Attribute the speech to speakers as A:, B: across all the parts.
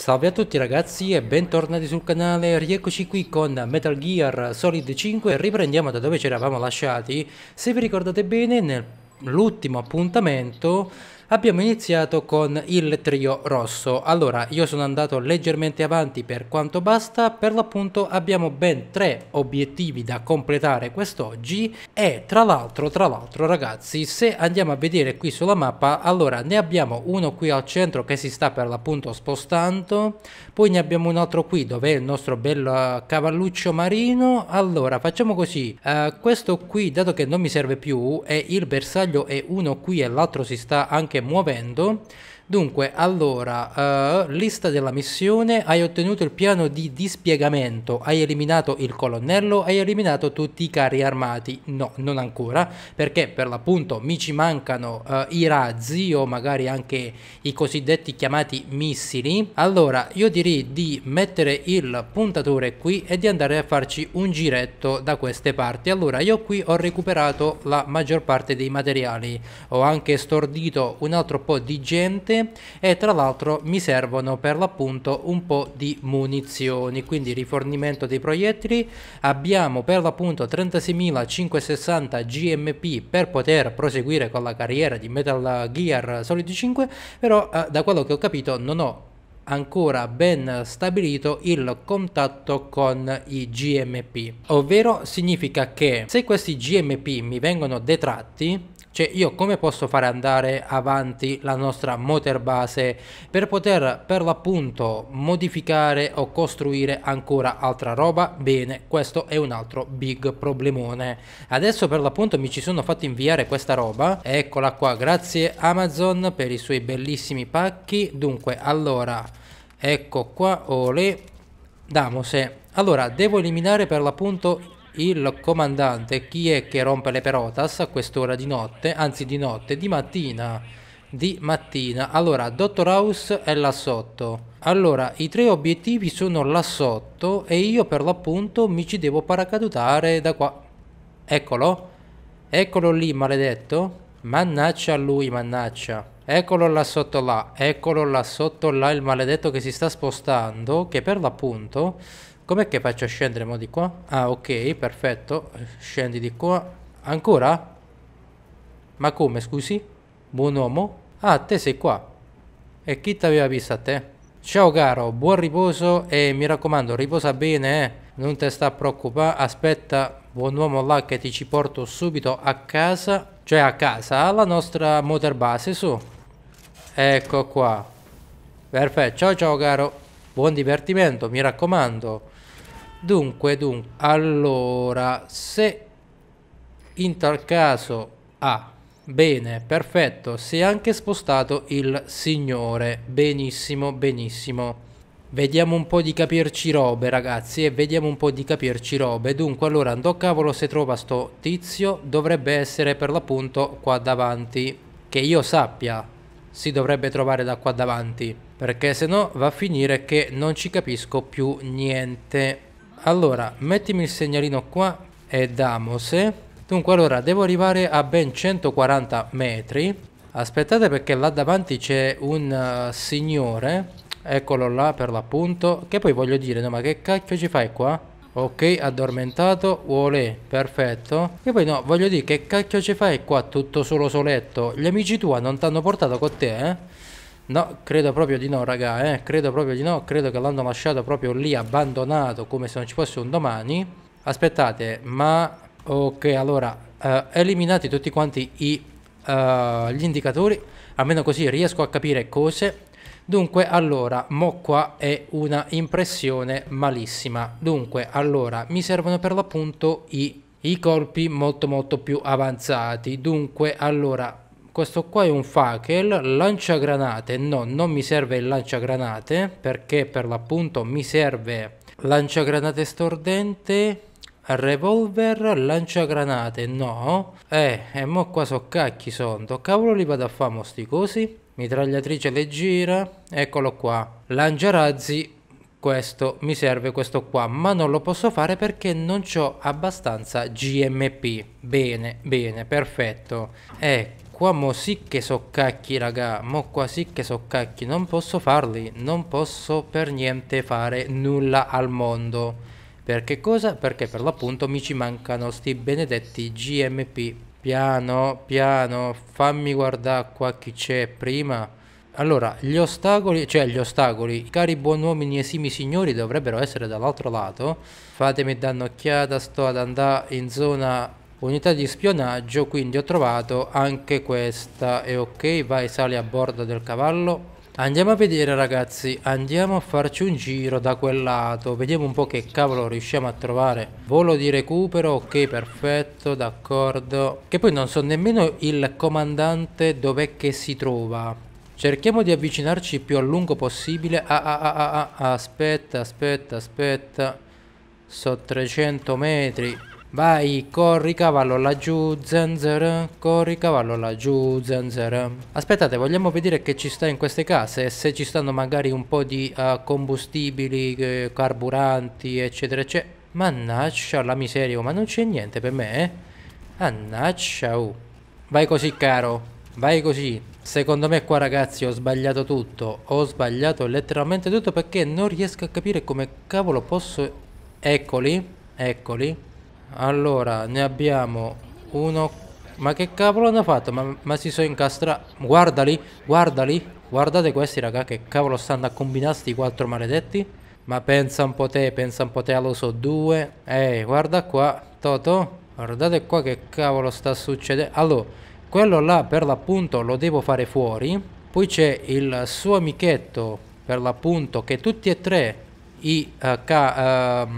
A: Salve a tutti ragazzi e bentornati sul canale, rieccoci qui con Metal Gear Solid 5 riprendiamo da dove ci eravamo lasciati. Se vi ricordate bene, nell'ultimo appuntamento abbiamo iniziato con il trio rosso. Allora, io sono andato leggermente avanti per quanto basta, per l'appunto abbiamo ben tre obiettivi da completare quest'oggi e tra l'altro, tra l'altro ragazzi, se andiamo a vedere qui sulla mappa, allora ne abbiamo uno qui al centro che si sta per l'appunto spostando, poi ne abbiamo un altro qui dove è il nostro bel eh, cavalluccio marino, allora facciamo così, uh, questo qui dato che non mi serve più e il bersaglio è uno qui e l'altro si sta anche muovendo Dunque, allora, uh, lista della missione, hai ottenuto il piano di dispiegamento, hai eliminato il colonnello, hai eliminato tutti i carri armati. No, non ancora, perché per l'appunto mi ci mancano uh, i razzi o magari anche i cosiddetti chiamati missili. Allora, io direi di mettere il puntatore qui e di andare a farci un giretto da queste parti. Allora, io qui ho recuperato la maggior parte dei materiali, ho anche stordito un altro po' di gente e tra l'altro mi servono per l'appunto un po' di munizioni, quindi rifornimento dei proiettili. Abbiamo per l'appunto 36.560 GMP per poter proseguire con la carriera di Metal Gear Solid 5, però eh, da quello che ho capito non ho ancora ben stabilito il contatto con i GMP, ovvero significa che se questi GMP mi vengono detratti cioè io come posso fare andare avanti la nostra motor base per poter per l'appunto modificare o costruire ancora altra roba? Bene, questo è un altro big problemone. Adesso per l'appunto mi ci sono fatto inviare questa roba. Eccola qua, grazie Amazon per i suoi bellissimi pacchi. Dunque, allora, ecco qua, ole, damose. Eh. Allora, devo eliminare per l'appunto il comandante chi è che rompe le perotas a quest'ora di notte, anzi di notte, di mattina, di mattina. Allora, Dottor House è là sotto. Allora, i tre obiettivi sono là sotto e io per l'appunto mi ci devo paracadutare da qua. Eccolo. Eccolo lì, maledetto. Mannaccia lui, mannaccia. Eccolo là sotto là, eccolo là sotto là il maledetto che si sta spostando, che per l'appunto Com'è che faccio scendere mo di qua? Ah, ok, perfetto. Scendi di qua. Ancora? Ma come, scusi? Buon uomo? Ah, te sei qua. E chi ti aveva vista a te? Ciao caro, buon riposo e mi raccomando, riposa bene, eh. Non ti sta a preoccupare, aspetta, buon uomo là che ti ci porto subito a casa, cioè a casa, alla nostra motorbase, su. Ecco qua. Perfetto, ciao ciao caro. Buon divertimento, mi raccomando. Dunque, dunque, allora, se in tal caso ah, bene, perfetto, si è anche spostato il signore, benissimo, benissimo. Vediamo un po' di capirci robe ragazzi e vediamo un po' di capirci robe Dunque allora andò cavolo se trova sto tizio dovrebbe essere per l'appunto qua davanti Che io sappia si dovrebbe trovare da qua davanti Perché se no va a finire che non ci capisco più niente allora, mettimi il segnalino qua e damose. Dunque, allora, devo arrivare a ben 140 metri. Aspettate perché là davanti c'è un uh, signore. Eccolo là, per l'appunto. Che poi voglio dire, no, ma che cacchio ci fai qua? Ok, addormentato, olè, perfetto. E poi no, voglio dire, che cacchio ci fai qua tutto solo soletto? Gli amici tua non ti hanno portato con te, eh? No, credo proprio di no, raga, eh. credo proprio di no, credo che l'hanno lasciato proprio lì abbandonato come se non ci fosse un domani. Aspettate, ma ok, allora, eh, eliminati tutti quanti i, eh, gli indicatori, almeno così riesco a capire cose. Dunque, allora, mo qua è una impressione malissima. Dunque, allora, mi servono per l'appunto i, i colpi molto molto più avanzati. Dunque, allora, questo qua è un fackel lanciagranate no non mi serve il lanciagranate perché per l'appunto mi serve lanciagranate stordente revolver lanciagranate no eh e mo qua so cacchi son cavolo li vado a famo sti cosi mitragliatrice leggera eccolo qua lanciarazzi questo mi serve questo qua ma non lo posso fare perché non ho abbastanza gmp bene bene perfetto ecco Qua mo sì che so cacchi raga, mo qua sì che so cacchi, non posso farli, non posso per niente fare nulla al mondo. Perché cosa? Perché per l'appunto mi ci mancano sti benedetti GMP. Piano, piano, fammi guardare qua chi c'è prima. Allora, gli ostacoli, cioè gli ostacoli, cari buon uomini e esimi signori dovrebbero essere dall'altro lato. Fatemi dare un'occhiata, sto ad andare in zona unità di spionaggio quindi ho trovato anche questa è ok vai sali a bordo del cavallo andiamo a vedere ragazzi andiamo a farci un giro da quel lato vediamo un po' che cavolo riusciamo a trovare volo di recupero ok perfetto d'accordo che poi non so nemmeno il comandante dov'è che si trova Cerchiamo di avvicinarci più a lungo possibile. Ah, ah, ah, ah, ah. Aspetta, aspetta, aspetta. So 300 metri. Vai, corri cavallo laggiù, zanzara, corri cavallo laggiù, zanzara. Aspettate, vogliamo vedere che ci sta in queste case, e se ci stanno magari un po' di uh, combustibili, eh, carburanti, eccetera, eccetera. Mannaccia la miseria, ma non c'è niente per me, eh? Annaccia, oh. Uh. Vai così, caro, vai così. Secondo me qua, ragazzi, ho sbagliato tutto. Ho sbagliato letteralmente tutto perché non riesco a capire come cavolo posso... Eccoli, eccoli. Allora, ne abbiamo uno... Ma che cavolo hanno fatto? Ma, ma si sono incastrati... Guardali, guardali. Guardate questi, raga, che cavolo stanno a combinare sti quattro maledetti. Ma pensa un po' te, pensa un po' te allo so 2. Ehi, guarda qua, Toto. Guardate qua che cavolo sta succedendo. Allora, quello là per l'appunto lo devo fare fuori. Poi c'è il suo amichetto per l'appunto che tutti e tre i uh, ca, uh,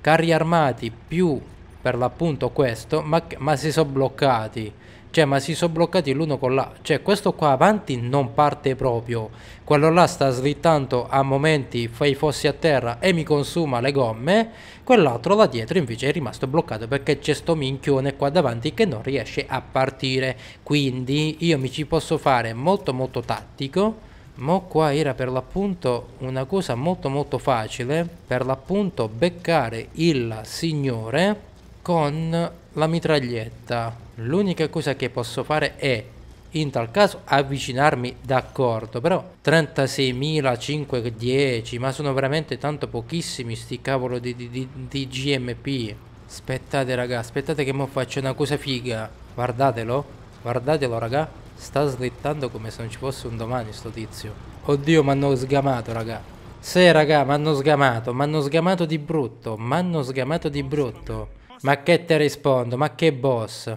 A: carri armati più per l'appunto questo, ma, ma si sono bloccati. Cioè, ma si sono bloccati l'uno con l'altro. Cioè, questo qua avanti non parte proprio. Quello là sta slittando a momenti fai fossi a terra e mi consuma le gomme. Quell'altro là dietro invece è rimasto bloccato perché c'è sto minchione qua davanti che non riesce a partire. Quindi io mi ci posso fare molto molto tattico. Mo qua era per l'appunto una cosa molto molto facile, per l'appunto beccare il signore con la mitraglietta. L'unica cosa che posso fare è in tal caso avvicinarmi d'accordo però 36.510 ma sono veramente tanto pochissimi sti cavolo di, di, di GMP aspettate raga aspettate che mo faccio una cosa figa guardatelo guardatelo raga sta slittando come se non ci fosse un domani sto tizio oddio mi hanno sgamato raga se raga mi hanno sgamato mi hanno sgamato di brutto mi hanno sgamato di brutto ma che te rispondo? Ma che boss?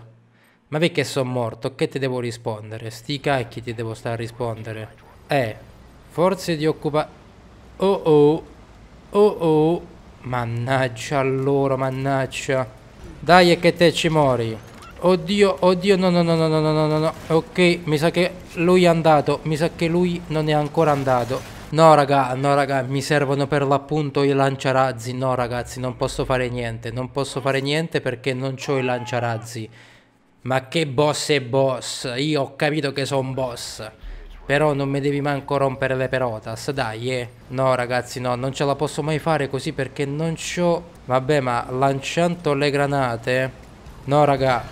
A: Ma perché sono morto? Che ti devo rispondere? Sti cacchi ti devo stare a rispondere. Eh, forse di occupa... Oh oh. Oh oh. Mannaggia loro, mannaggia. Dai e che te ci mori. Oddio, oddio, no, no, no, no, no, no, no, no. Ok, mi sa che lui è andato. Mi sa che lui non è ancora andato. No raga, no raga, mi servono per l'appunto i lanciarazzi. No ragazzi, non posso fare niente. Non posso fare niente perché non ho i lanciarazzi. Ma che boss è boss? Io ho capito che sono boss. Però non mi devi manco rompere le perotas, dai, eh. No ragazzi, no, non ce la posso mai fare così perché non c'ho... Vabbè, ma lanciando le granate... No raga,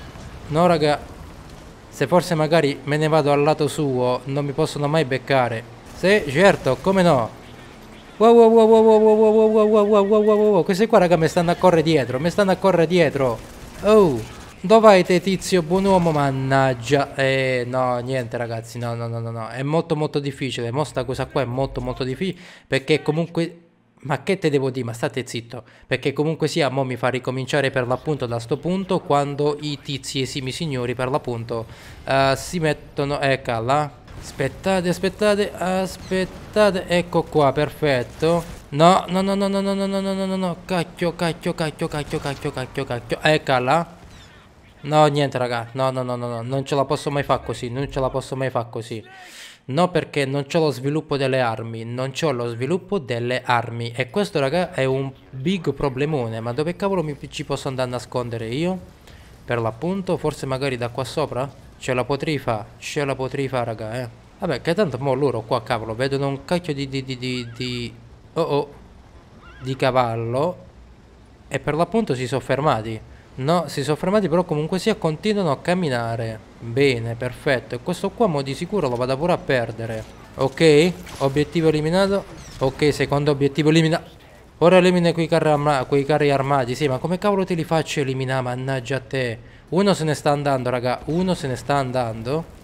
A: no raga... Se forse magari me ne vado al lato suo, non mi possono mai beccare. Sì, certo, come no. Wow, wow, wow, wow, wow, wow, wow, wow, wow, wow, wow, wow, wow, questi qua raga mi stanno a correre dietro, mi stanno a correre dietro. Oh, dov'è te tizio uomo, mannaggia. Eh, no, niente ragazzi, no, no, no, no, no, è molto molto difficile, mostra sta cosa qua è molto molto difficile, perché comunque... Ma che te devo dire? Ma state zitto, perché comunque sia, mo mi fa ricominciare per l'appunto da sto punto, quando i tizi e simi signori per l'appunto uh, si mettono... Eccola là. Aspettate, aspettate, aspettate. Ecco qua, perfetto. No, no, no, no, no, no, no, no, no, no, no, Cacchio, cacchio, cacchio, cacchio, cacchio, cacchio, cacchio. Eccola. No, niente, raga. No, no, no, no, no. Non ce la posso mai fare così. Non ce la posso mai fare così. No, perché non c'ho lo sviluppo delle armi, non c'ho lo sviluppo delle armi. E questo, raga, è un big problemone. Ma dove cavolo mi, ci posso andare a nascondere io? Per l'appunto, forse magari da qua sopra? Ce la potrei fare, ce la potrei fare, raga, eh. Vabbè, che tanto mo loro qua, cavolo, vedono un cacchio di, di, di, di, di... Oh, oh, di cavallo. E per l'appunto si sono fermati. No, si sono fermati, però comunque sia continuano a camminare. Bene, perfetto. E questo qua mo di sicuro lo vado pure a perdere. Ok, obiettivo eliminato. Ok, secondo obiettivo eliminato. Ora elimina quei carri, quei carri armati. Sì, ma come cavolo te li faccio eliminare, mannaggia a te. Uno se ne sta andando, raga. Uno se ne sta andando.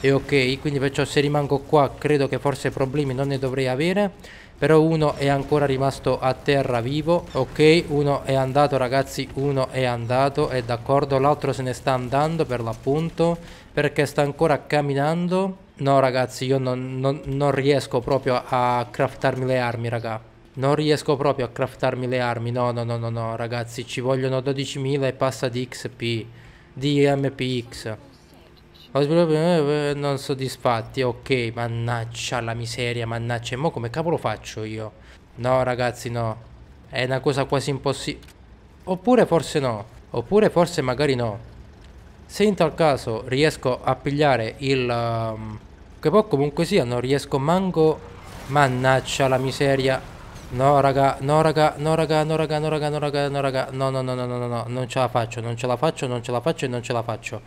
A: E ok, quindi perciò se rimango qua credo che forse problemi non ne dovrei avere. Però uno è ancora rimasto a terra vivo. Ok, uno è andato, ragazzi. Uno è andato, è d'accordo. L'altro se ne sta andando per l'appunto. Perché sta ancora camminando. No, ragazzi, io non, non, non riesco proprio a craftarmi le armi, raga. Non riesco proprio a craftarmi le armi, no, no, no, no, no, ragazzi, ci vogliono 12.000 e passa di XP di MPX. Eh, eh, non soddisfatti, ok, mannaccia la miseria, mannaggia. E mo come cavolo faccio io? No ragazzi, no. È una cosa quasi impossibile. Oppure forse no. Oppure forse magari no. Se in tal caso riesco a pigliare il... Um, che poi comunque sia, non riesco manco... Mannaccia la miseria. No raga, no raga, no raga, no raga, no raga, no raga, no raga, no no no no no no no, non ce la faccio, non ce la faccio, non ce la faccio e non ce la faccio.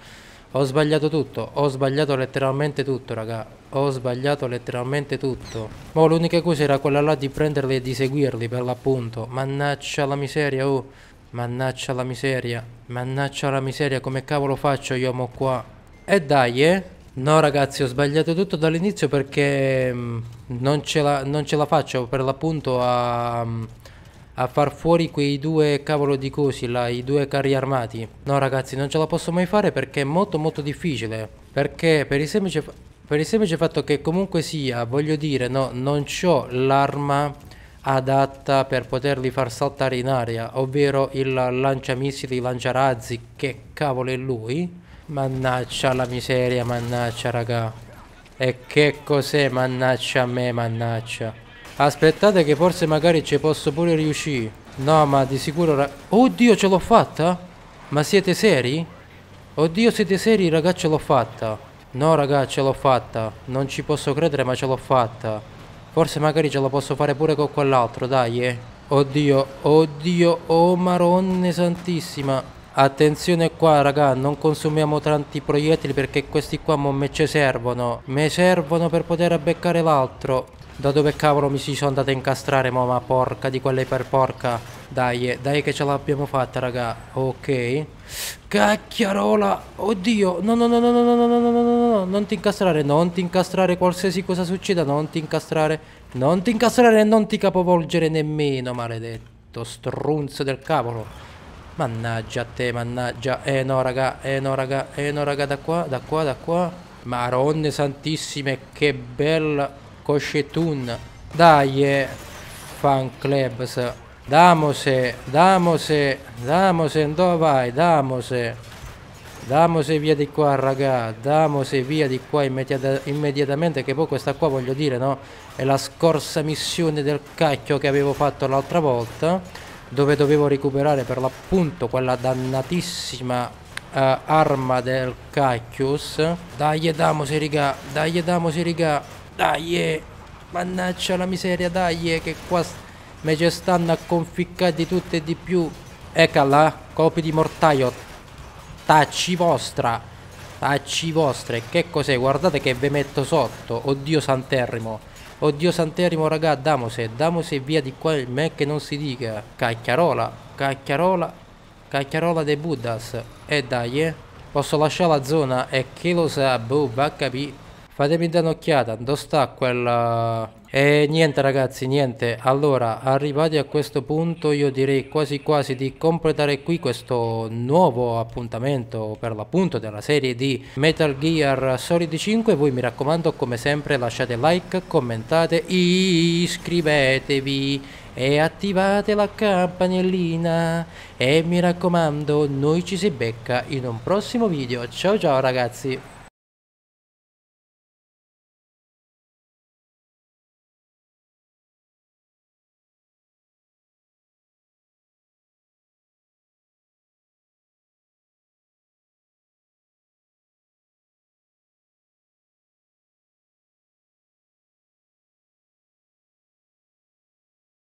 A: Ho sbagliato tutto, ho sbagliato letteralmente tutto raga, ho sbagliato letteralmente tutto. Mo l'unica cosa era quella là di prenderli e di seguirli per l'appunto, mannaccia la miseria oh, mannaccia la miseria, mannaccia la miseria come cavolo faccio io mo qua. E dai eh? No ragazzi ho sbagliato tutto dall'inizio perché mm, non ce, la, non ce la, faccio per l'appunto a, mm, a, far fuori quei due cavolo di cosi là, i due carri armati. No ragazzi non ce la posso mai fare perché è molto molto difficile. Perché per il semplice, per il semplice fatto che comunque sia, voglio dire, no, non ho l'arma adatta per poterli far saltare in aria, ovvero il lanciamissili, il lanciarazzi, che cavolo è lui Mannaccia la miseria, mannaccia raga. E che cos'è, mannaccia a me, mannaccia. Aspettate che forse magari ci posso pure riuscire. No, ma di sicuro raga... Oddio, ce l'ho fatta? Ma siete seri? Oddio, siete seri, raga, ce l'ho fatta. No, raga, ce l'ho fatta. Non ci posso credere, ma ce l'ho fatta. Forse magari ce la posso fare pure con quell'altro, dai, eh. Oddio, oddio, oh maronne santissima. Attenzione qua raga, non consumiamo tanti proiettili perché questi qua mo me ci servono. Me servono per poter beccare l'altro. Da dove cavolo mi si sono andato a incastrare mo, ma porca di quelle per porca. Dai, dai che ce l'abbiamo fatta raga. Ok. Cacchiarola. Oddio. No, no, no, no, no, no, no, no, no, no, no, no. Non ti incastrare, non ti incastrare. Qualsiasi cosa succeda, non ti incastrare. Non ti incastrare e non ti capovolgere nemmeno, maledetto strunzo del cavolo. Mannaggia a te, mannaggia. Eh no, raga, eh no, raga, eh no, raga, da qua, da qua, da qua. Maronne santissime, che bella coscetun. Dai, eh. fan clubs. Damose, damose, damose, dove vai? Damose. Damose via di qua, raga. Damose via di qua immediata immediatamente. Che poi questa qua, voglio dire, no? È la scorsa missione del cacchio che avevo fatto l'altra volta dove dovevo recuperare per l'appunto quella dannatissima uh, arma del Cacchius. Dai, si riga. Dai, si riga. Dai. Eh. Mannaggia la miseria, dai, eh, che qua me ci stanno a conficcare di tutto e di più. Eccola, colpi di mortaio. Tacci vostra. Tacci vostre. Che cos'è? Guardate che ve metto sotto. Oddio santerrimo. Oddio Santerimo raga, damose, damose via di qua me che non si dica. Cacchiarola, cacchiarola, cacchiarola dei Buddhas. E eh, dai, eh. Posso lasciare la zona e eh, chi lo sa, boh, va a capire. Fatemi dare un'occhiata, dove sta quel... E niente ragazzi, niente. Allora, arrivati a questo punto io direi quasi quasi di completare qui questo nuovo appuntamento per l'appunto della serie di Metal Gear Solid 5. Voi mi raccomando, come sempre, lasciate like, commentate, iscrivetevi e attivate la campanellina. E mi raccomando, noi ci si becca in un prossimo video. Ciao ciao ragazzi!